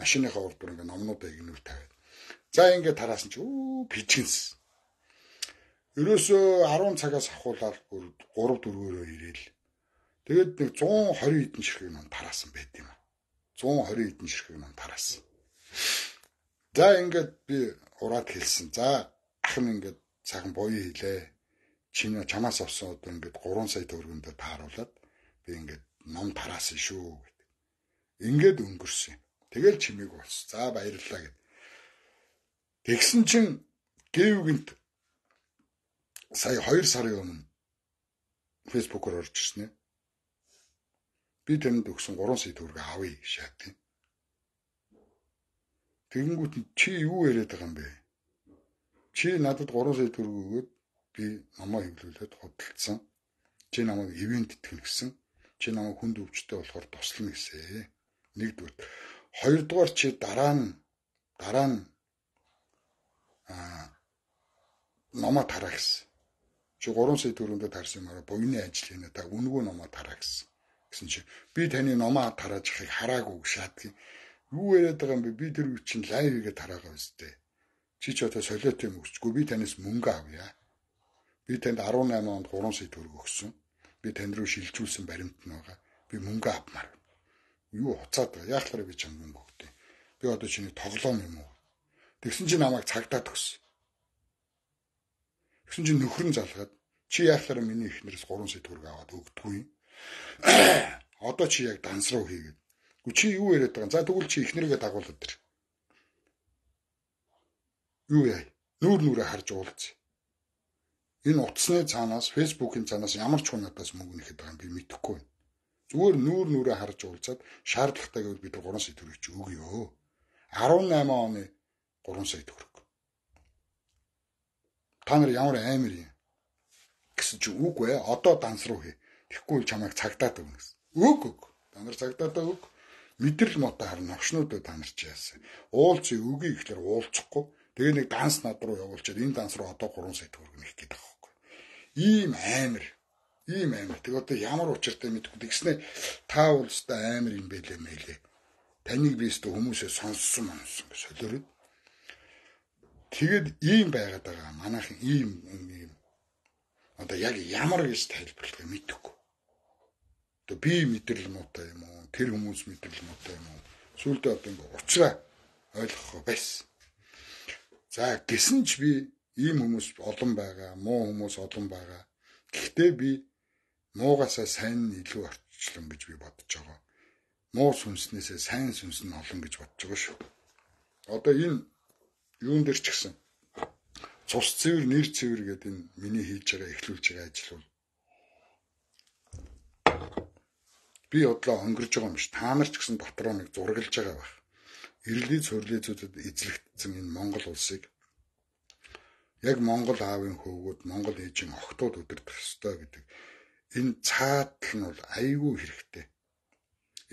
Speaker 1: Машиныхаа урд бүр ингээ номнуудаа игнүүр тавиад. За ингээ тараасан чи үу пижгэнс. Ерөөсөө 10 цагаас ахуулаад бүр 3 4-өөрөө ирээл. Тэгээд нэг 120 хэдэн ширхэг ном тараасан байт юм. 120 хэдэн ширхэг ном тараасан. За ингээд би ураад хэлсэн. За ах нь ингээд цаахан буюу хийлээ. Чиний чамаас авсан одоо ингээд 3 сая төгрөгөндөө тааруулаад би ингээд ном тараасан шүү гэдэг. Ингээд өнгөрсөн. Тэгэл чимээг болсон. За баярлалаа гэд. Тэгсэн чинь гээвгэнт сая 2 сарын өмнө фэйсбүүкээр орж ирсэн ээ. Би тэнд өгсөн 3 сая төгрөг авъя шат гэв. Тэгэнгүүт чи юу яриад байгаа юм бэ? Чи надад 3 сая төгрөг өгөөд би намайг хөвлөлөөд хөдөлсөн. Чи намайг ивент тэтгэл гэсэн. Чи намайг хүнд өвчтэй болохоор туслана гэсэн. Нэгдүгээр. Хоёрдугаар чи дараа нь дараа нь аа номоо тараа гэсэн. Чи 3 сая төгрөндөө тарсан юм аа буйны ажил хийнэ та үнгүү номоо тараа гэсэн. Гэсэн чи би таны номоо тарааж ихийг хараагүй шаадгийн юу яриад байгаа юм бэ? Би тэр үе чинь лайв хийгээд тараагаа өстэй. Чи ч одоо солиотой юм өгсгүй би танаас мөнгө авъя. Би танд 18 онд 3 сая төгрөг өгсөн. Би танд руу шилжүүлсэн баримт нь байгаа. Би мөнгө авмаар. Юу хуцаад байгаа? Яах вэ би чамд мөнгө өгдөө. Би одоо чиний тоглоом юм уу? Тэгсэн чи намайг цагдаа төгс. Тэгсэн чи нөхөр нь залгаад чи яахаар миний эхнэрээс 3 сая төгрөг аваад өгдөггүй. Одоо чи яг данс руу хийгээд Чи юу яриад байгаа? За тэгвэл чи эхнэргээ дагуул өдр. Юу яа? Нүүр нүрээ харж уулз. Энэ утасны цаанаас, фэйсбүүкийн цаанаас ямар ч хүн надаас мөнгө нэхэд байгаа юм би мэдэхгүй байна. Зүгээр нүүр нүрээ харж уулзаад шаардлагатай гэвэл бид 3 сая төгрөг чи өгөө. 18 оны 3 сая төгрөг. Та нар ямар аймар юм? гэсэн чи үгүй ээ. Одоо данс руу хий. Тэгэхгүй л чамайг цагтаа төгнө гэсэн. Үг үг. Та нар цагтаа төгнө мэдрэл мото харна овшнуудад танарч яасан. Уулц өгье гэхлээр уулцахгүй. Тэгээ нэг данс над руу явуулчаад энэ данс руу одоо 3 сая төгрөг нэх гээд байгаа хөөхгүй. Ийм амар. Ийм амар. Тэг одоо ямар учиртай мэдгүй. Тэгснэ та улстай амар юм бэлээ мэлээ. Таныг би өөртөө хүмүүсээ сонссон юмсан гэж солиорд. Тэгэд ийм байгаад байгаа. Манайхан ийм ийм одоо яг ямар гэж тайлбарлах юм мэдэхгүй одоо бие мэдрэл муутай юм уу тэр хүмүүс мэдрэл муутай юм уу сүулдэ одоо ингээ уцраа ойлгох байсан. За гэсэн ч би ийм хүмүүс олон байгаа, муу хүмүүс олон байгаа. Гэхдээ би муугасаа сайн нь илүү орчлон гэж би бодож байгаа. Муу сүнснээсээ сайн сүнс нь олон гэж бодож байгаа шүү. Одоо энэ юун дээр ч гэсэн цус цэвэр, нэр цэвэр гэдэг энэ миний хийж байгаа эхлүүлж байгаа ажил бол би бодлоо хөнгөрж байгаа юм ш. Та нар ч гэсэн дотроо нэг зургалж байгаа байх. Ирлийн цорьлын зүдэд эзлэгдсэн энэ Монгол улсыг яг Монгол аавын хөвгүүд, Монгол ээжийн охтууд өдөрдөх ёстой гэдэг энэ цаатал нь бол айгүй хэрэгтэй.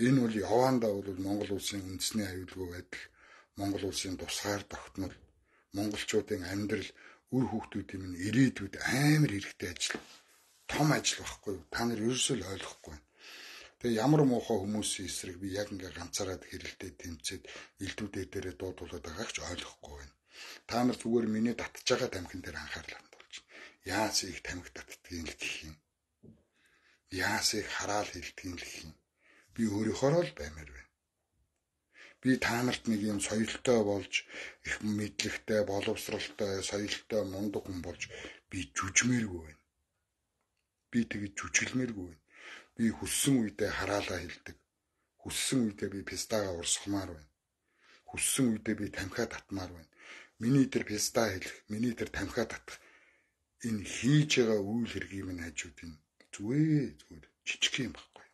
Speaker 1: Энэ бол яваандаа бол Монгол улсын үндэсний аюулгүй байдал, Монгол улсын тусгаар тогтмол, монголчуудын амьдрал, үр хүүхдүүдийн минь ирээдүйд амар хэрэгтэй ажил. Том ажил байхгүй юу? Та нар ерөөсөө ойлгохгүй байна. Тэгээ ямар муухай хүмүүсийн эсрэг би яг ингээ ганцаараа хэрэлдээ тэмцээд элдвүүдээ дээрээ дуудаулаад байгааг ч ойлгохгүй байна. Та нар зүгээр миний татж байгаа тамхин дээр анхаарал хандуулж. Яас их тамхи татдгийг л гэх юм. Яас их хараал хэлдгийг л гэх юм. Би өөрийнхөө л баймаар байна. Би та нарт нэг юм соёлтой болж их мэдлэгтэй, боловсралтай, соёлтой мундаг хүн болж би жүжмээргүй байна. Би тэгж жүжиглмээргүй байна би хүссэн үедээ хараалаа хэлдэг. Хүссэн үедээ би пистагаа урсгамаар байна. Хүссэн үедээ би тамхиа татмаар байна. Миний тэр пистаа хэлэх, миний тэр тамхиа татах энэ хийж байгаа үйл хэргийг минь хажууд нь зүгээр зүгээр жижиг юм баггүй.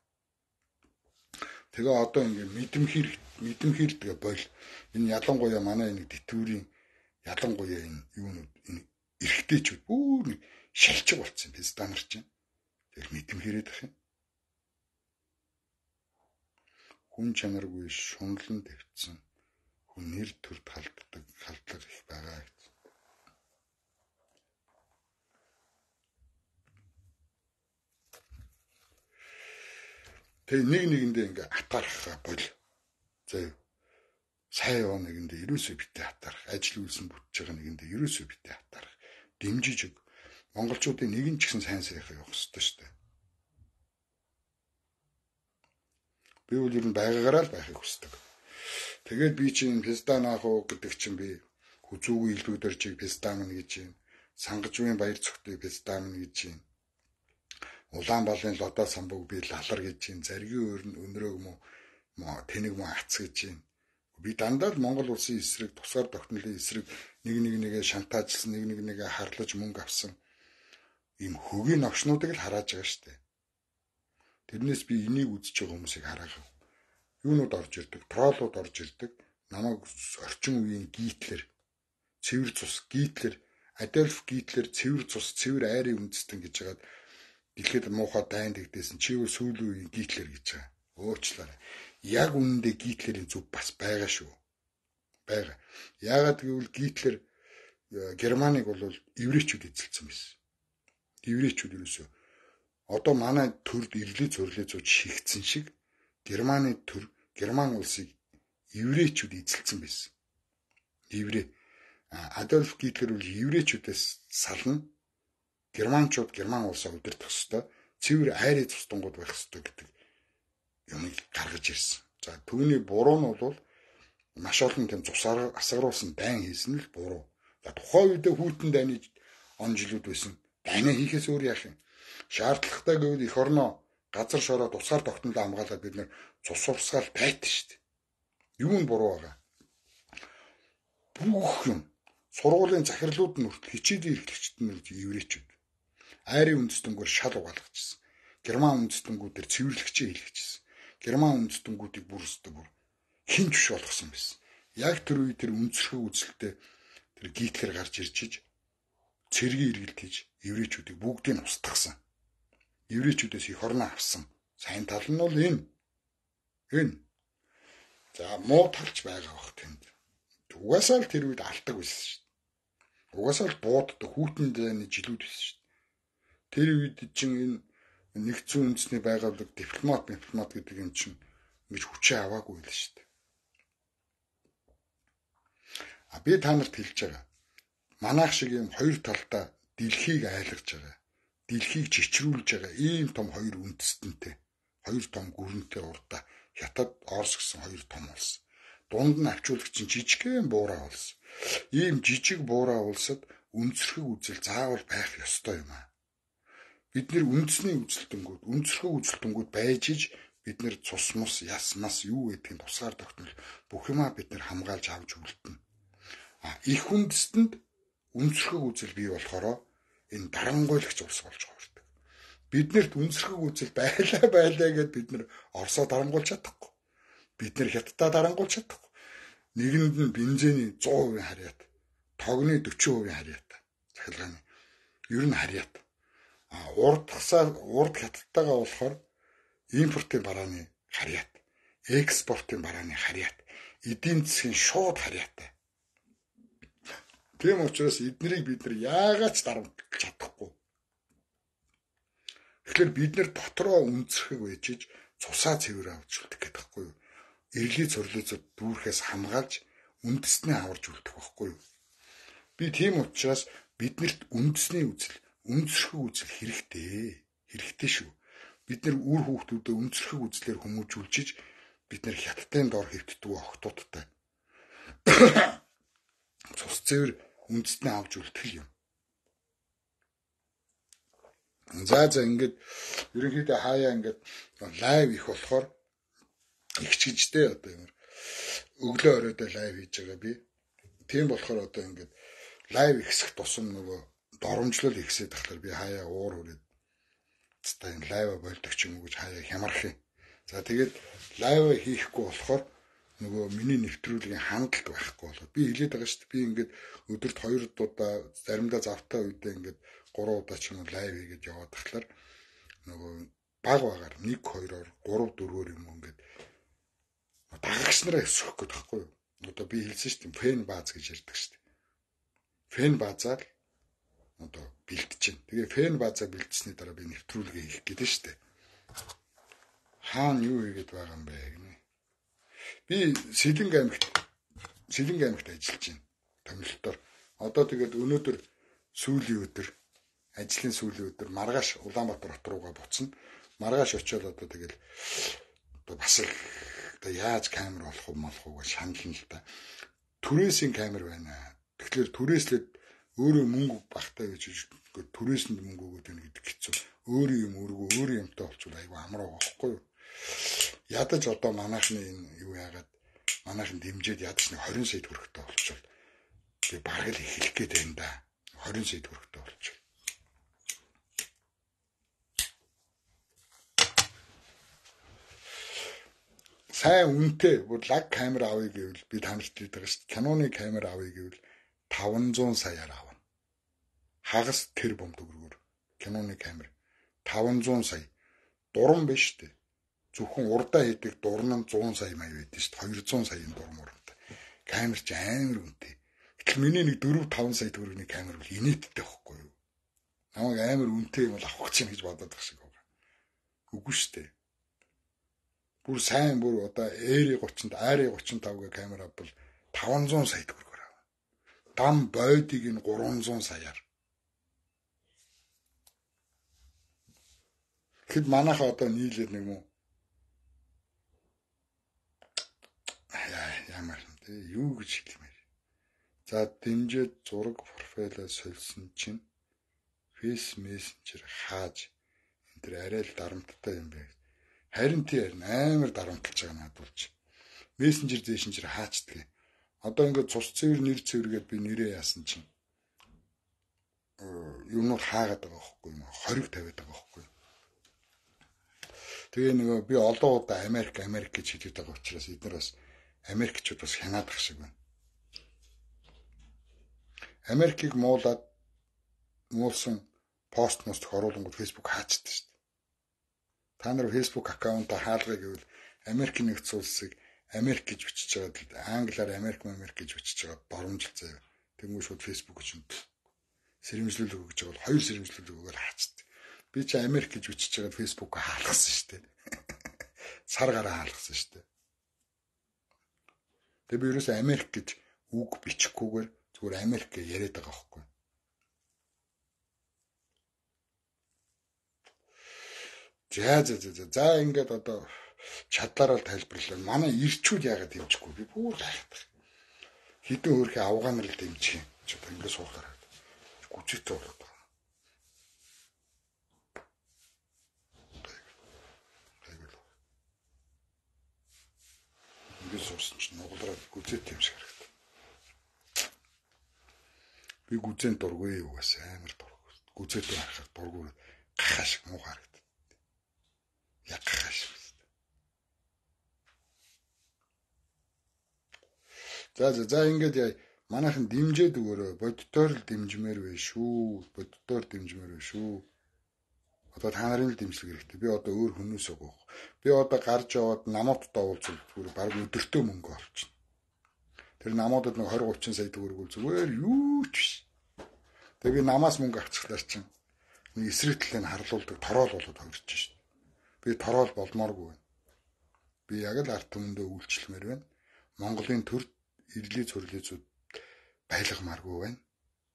Speaker 1: Тэгээ одоо ингээ мэдэмхэр мэдэмхэрдгээ бол энэ ялангуяа манай энэ тэтгүүрийн ялангуяа энэ юунууд энэ эргэжтэйчүүд бүр шалчих болцсон пистаа нар чинь. Тэр мэдэмхэрэд ах юм хүн чанаргүй шунлан дэвтсэн хүнээр төрд халддаг халдлага их байгаа гэсэн. Тэгээ нэг нэгэндээ ингээ атаархаа бол. Зөө. Сайн яваа нэгэндээ ерөөсөө битээ атаарх, ажил үйлсэн бүтж байгаа нэгэндээ ерөөсөө битээ атаарх. Дэмжиж өг. Монголчуудын нэгэн ч гэсэн сайн сайхан явах хэрэгтэй шүү дээ Би бол ер нь байгаагаараа л байхыг хүсдэг. Тэгээд би чинь писта наах уу гэдэг чинь би хүзүүгүй илүүдэр чиг писта мэн гэж юм. Сангажвын баяр цогтой писта мэн гэж юм. Улаанбаалын лодоо самбуг би лалар гэж юм. Заргийн өөр нь өнрөөг мө тэнэг мө ац гэж юм. Би дандаа л Монгол улсын эсрэг тусгаар тогтнолын эсрэг нэг нэг нэгэ шантаажсан, нэг нэг нэгэ харлаж мөнгө авсан ийм хөгийн огшнуудыг л харааж байгаа шүү дээ. Тэрнээс би энийг үзэж байгаа хүмүүсийг хараагүй. Юунууд орж ирдэг, тоолууд орж ирдэг. Намайг орчин үеийн гитлэр, цэвэр цус гитлэр, Адольф гитлэр цэвэр цус, цэвэр айрын үндэстэн гэж хагаад дэлхийд муухай дайнд дэгдээсэн чивэл сүүлийн үеийн гитлэр гэж байгаа. Өөрчлөөрэй. Яг үнэндээ гитлэрийн зүв бас байгаа шүү. Бага. Яагаад гэвэл гитлэр э, Германыг бол еврейчүүд эзэлсэн байсан. Еврейчүүд юу гэсэн Одоо манай төрд ирлээ цөрлөө зүүж шигцэн шиг Германы төр Герман улсыг еврейчүүд эзэлсэн байсан. Еврей Адольф Гитлер үл еврейчүүдээс сална германчууд герман улсаа удирдах ёстой, цэвэр айрын цустангууд байх ёстой гэдэг юмыг гаргаж ирсэн. За түүний буруу нь бол маш олон тийм цусаар асгаруулсан дайн хийсэн л буруу. За тухайн үедээ хүүтэн дайны он жилүүд байсан. Дайна хийхээс өөр яах юм? шаардлагатай гэвэл эх орноо газар шороо туцаар тогтнолоо хамгаалаад бид нэр цус урсгаал байт штт. Юу нь буруу байгаа. Бүх юм сургуулийн захирлууд нь хүртэл хичээлийн эрхлэгчд нь еврейчүүд. Айрын үндэстэнгүүр шал угаалгачихсан. Герман үндэстэнгүүдээр цэвэрлэгчээ хэлгэчихсэн. Герман үндэстэнгүүдийг бүр өстө бүр хинч биш болгосон байсан. Яг тэр үе тэр үнцэрхэг үзэлтэй тэр гитлер гарч ирж чиж цэргийн иргэлт хийж еврейчүүдийг бүгдийг устгахсан еврейчүүдээс их орно авсан. Сайн тал нь бол энэ. Энэ. За муу талч байгаа бах тэнд. Угаасаа л тэр үед алдаг байсан шүү дээ. Угаасаа л бууддаг хүүтэнд нэг жилүүд байсан шүү дээ. Тэр үед чинь энэ нэгдсэн үндэсний байгууллага дипломат дипломат гэдэг юм чинь ингэж хүчээ аваагүй л шүү дээ. А би та нарт хэлж байгаа. Манайх шиг юм хоёр талдаа дэлхийг айлгаж байгаа дэлхийг чичрүүлж байгаа ийм том хоёр үндэстэнтэй хоёр том гүрэнтэй урдаа хятад орс гэсэн хоёр том улс дунд нь авчуулагч жижигхэн буураа улс ийм жижиг буураа улсад өнцөрхөг үзэл заавал байх ёстой юм аа бид нэр үндэсний үзэлтэнгүүд өнцөрхөг үзэлтэнгүүд байж иж бид нэр цус мус яс мас юу гэдгийг тусгаар тогтнол бүх юмаа бид нэр хамгаалж авч үлдэнэ а их үндэстэнд өнцөрхөг үзэл бий болохоро энэ дарангуйлагч улс болж хувирдаг. Биднэрт үнсэрхэг үзэл байлаа байлаа гэд бид нар Оросоо дарангуулж чадахгүй. Бид нар Хятадаа дарангуулж чадахгүй. Нэгэнд нь бензиний 100% харьяат, тогны 40% харьяат. Захиргааны ер нь харьяат. А урд хасаар урд хятадтайгаа болохоор импортын барааны харьяат, экспортын барааны харьяат, эдийн засгийн шууд харьяатай Тийм учраас эднэрийг бид нар яагаад ч дарамт чадахгүй. Тэгэхээр бид нар дотроо үнцэрхэг байжж цусаа цэвэр авч үлдэх гэдэг байхгүй юу? Иргэлийн цорлоозод дүүрхээс хамгаалж үндэснээ аварж үлдэх байхгүй юу? Би тийм учраас биднэрт үндэсний үзэл, үнцэрхэг үзэл хэрэгтэй. Хэрэгтэй шүү. Бид нар үр хүүхдүүдэд үнцэрхэг үзлээр хүмүүжүүлж бид нар хятадын дор хэвтдэг огтудтай. Цус цэвэр үндэстнээ авч үлтгэл юм. За за ингээд ерөнхийдөө хаяа ингээд лайв их болохоор их ч гэжтэй одоо юм. Өглөө оройдоо лайв хийж байгаа би. Тийм болохоор одоо ингээд лайв ихсэх тусам нөгөө доромжлол ихсээд тахлаар би хаяа уур хүрээд та энэ лайва болдог ч юм уу гэж хаяа хямрах юм. За тэгээд лайва хийхгүй болохоор нөгөө миний нэвтрүүлгийн хандлт байхгүй болоод би хэлээд байгаа шүү дээ. Би ингээд өдөрт 2 удаа заримдаа завтаа үедээ ингээд 3 удаа ч юм уу лайв хийж яваад тахлаар нөгөө баг багаар 1 2-оор 3 4-өөр юм ингээд дагагч нараа өсөх гээд байхгүй юу? Одоо би хэлсэн шүү дээ. Фэн бааз гэж ярьдаг шүү дээ. Фэн баазаар одоо бэлтжин. Тэгээ фэн баазаа бэлтсэний дараа би нэвтрүүлгээ хийх гэдэг шүү дээ. Хаана юу хийгээд байгаа юм бэ гэнэ Би Сэлэнг аймагт Сэлэнг аймагт ажиллаж байна. Томилтоор. Одоо тэгээд өнөөдөр сүүлийн өдөр ажлын сүүлийн өдөр маргааш Улаанбаатар хот руугаа буцна. Маргааш очиод одоо тэгэл одоо бас л одоо яаж камер болох юм болох уу гэж шанална л да. Түрээсийн камер байна. Тэгэхээр түрээслээд өөрөө мөнгө багтай гэж түрээсэнд мөнгө өгөөд өгнө гэдэг хэцүү. Өөрийн юм өргөө өөрийн юмтай болчихвол айгүй амраа байхгүй юу? ядаж одоо манайхны энэ юу яагаад манайхын дэмжээд ядаж нэг 20 сая төгрөгтэй болчихвол би бараг л эхлэх гээд байна да. 20 сая төгрөгтэй болчихвол. Сайн үнэтэй бүр лаг камер авъя гэвэл би танарт идэг шүү дээ. Каноны камер авъя гэвэл 500 саяар авна. Хагас тэр бом төгрөгөөр киноны камер 500 сая. Дуран биш үү? Зөвхөн урдаа хийдэг дурнам 100 сая маяг байдаг шүү дээ. 200 саяын дурмур. Камер ч амар үнэтэй. Гэтэл миний нэг 4 5 сая төгрөгний камер бол инээдтэй байхгүй юу? Намайг амар үнэтэй юм л авах гэж бодоод байх шиг байгаа. Үгүй шүү дээ. Бүр сайн бүр одоо AR 30-д AR 35-г камера бол 500 сая төгрөгөөр авна. Дам бойдыг нь 300 саяар. Тэгэхэд манайха одоо нийлээд нэг юм ямар юм те юу гэж хэлмээр. За дэмжээд зураг профилаа сольсон чинь фейс мессенжер хааж энэ төр арай л дарамттай юм бэ. Харин тийм амар дарамтлж байгаа надад ч. Мессенжер зээшинжер хаачдаг. Одоо ингээд цус цэвэр нэр цэвэргээд би нэрээ яасан чинь юмнууд хаагаад байгаа байхгүй юм. Хориг тавиад байгаа байхгүй. Тэгээ нөгөө би олон удаа Америк Америк гэж хэлээд байгаа учраас эдгээр бас Америкчууд бас хянаад ах шиг байна. Америкийг муулаад муулсан пост мөс тохируулангууд Facebook хаачдаг шүү дээ. Та нар Facebook аккаунтаа хаалгыг гэвэл Америк нэгдсэн улсыг Америк гэж бичиж байгаа англиар Америк Америк гэж бичиж байгаа доромжил заяа. Тэнгүү шууд Facebook чинь сэрэмжлүүлэг өгж байгаа бол хоёр сэрэмжлүүлэг өгөөл хаачдаг. Би чи Америк гэж бичиж байгаа Facebook-ыг хаалгасан шүү дээ. Сар гараа хаалгасан шүү дээ. Тэгээ би ерөөсөө Америк гэж үг бичихгүйгээр зүгээр Америк гэж яриад байгаа байхгүй. За за за за ингээд одоо чадлаараа тайлбарлаа. Манай ирчүүд яагаад дэмжихгүй би бүр гайхдаг. Хитэн өөрхий авгаанаар л дэмжих юм. Чи одоо ингээд суухаар. Гүжигтэй болох. ингээд суусан чинь нугалраад гүзээ тэмшиг харагдав. Би гүзэн дургүй юу гэсэн амар дургүй. Гүзээтэй харахад дургүй гахаа шиг муу харагдав. Яг гахаа шиг. За за за ингээд яа манайхан дэмжээд өгөөрэй. Боддоор л дэмжмээр вэ шүү. Боддоор дэмжмээр вэ шүү. Одоо та нарын л дэмжлэг хэрэгтэй. Би одоо өөр хүнээс өгөх. Би одоо гарч яваад намууд доолцвол зүгээр баг өдөртөө мөнгө олчихно. Тэр намуудад нэг 20 30 сая төгрөгөл зүгээр юу ч биш. Тэгээ би намаас мөнгө авчихлаар чинь нэг эсрэг талын харлуулдаг торол болоод хөрч шин. Би торол болмооргүй байна. Би яг л арт түмэндээ үйлчлэмээр байна. Монголын төр ирлээ цөрлөө зүд байлгамааргүй байна.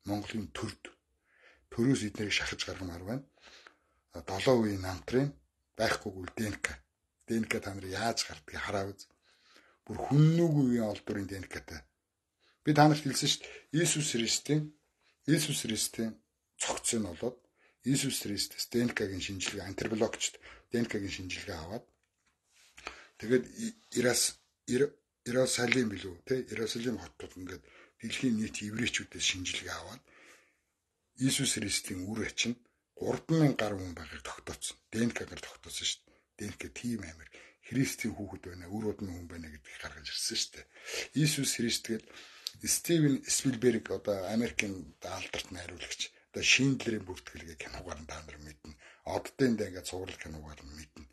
Speaker 1: Монголын төрд төрөөс эднийг шахаж гаргамаар байна. 7 үеийн намтрын байхгүйг ДНК. ДНК та нар яаж гардгийг хараа үз. Бүр хүннүүгийн олдурын ДНКтэй. Би та нарт хэлсэн шүү дээ. Иесус Христийн Иесус Христийн цогц нь болоод Иесус Христэс ДНК-гийн шинжилгээ антиблокчд ДНК-гийн шинжилгээ аваад тэгээд Ирас Иерусалим билүү те Иерусалим хотод ингээд дэлхийн нийт еврейчүүдээс шинжилгээ аваад Иесус Христийн үр ачаа 3000 гаруй хүн байгааг тогтооцсон. ДНК-гаар тогтооцсон шүү дээ. ДНК тийм амир Христийн хүүхэд байна, өр удмын хүн байна гэдгийг гаргаж ирсэн шүү дээ. Иесус Христ гээд Стивен Спилберг одоо Америкийн алдарт найруулагч одоо Шиндлэрийн бүртгэлгээ киногаар нь таанар мэднэ. Оддын дэ ингээд цуврал киногаар нь мэднэ.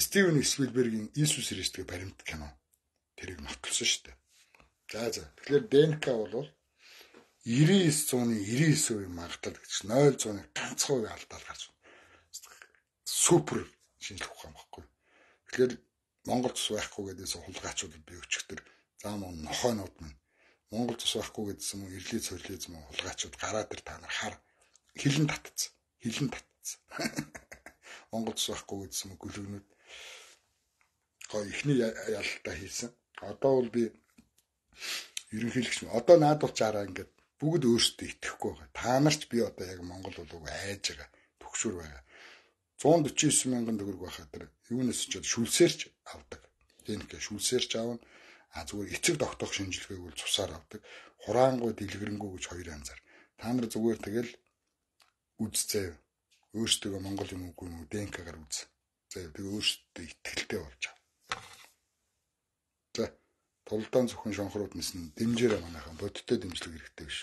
Speaker 1: Стивен Спилбергийн Иесус Христгээ баримт кино тэрийг нотолсон шүү дээ. За за. Тэгэхээр ДНК бол 99.99% магтаал гэж 0.1 ганцхан алдаад гарч супер шинжлэх ухаан баггүй. Тэгэхээр Монгол цус байхгүй гэдээс хулгайчууд би өчгтөр зам он нохойнууд минь Монгол цус байхгүй гэдсэн юм ирлээ цорилээ зам хулгайчууд гараад ир та нар хар хилэн татцсан. Хилэн татцсан. Монгол цус байхгүй гэдсэн гөлөгнүүд гоо ихний ялалтаа хийсэн. Одоо бол би ерөнхийлөгч. Одоо наад учраас ингээд бүгд өөрсдөө итгэхгүй байгаа. Та нар ч би одоо яг Монгол улууг айж байгаа төгшөр байгаа. 149 мянган төгрөг байхад тэр юунес ч шүлсээрч авдаг. Тэнхээ шүлсээрч аавна. А зүгээр эцэг тогтоох шинжилгээг бол цусаар авдаг. Хураангуй дэлгэрэнгүй гэж хоёр анзаар. Та нар зүгээр тэгэл үзцээ. Өөрсдөө Монгол юм уугүй юм дэнкагаар үз. За тэгээ өөрсдөө ихтгэлтэй болж ав. Толдоон зөвхөн шонхрууд нисэн дэмжээрэ манайхан бодиттой дэмжлэг хэрэгтэй биш.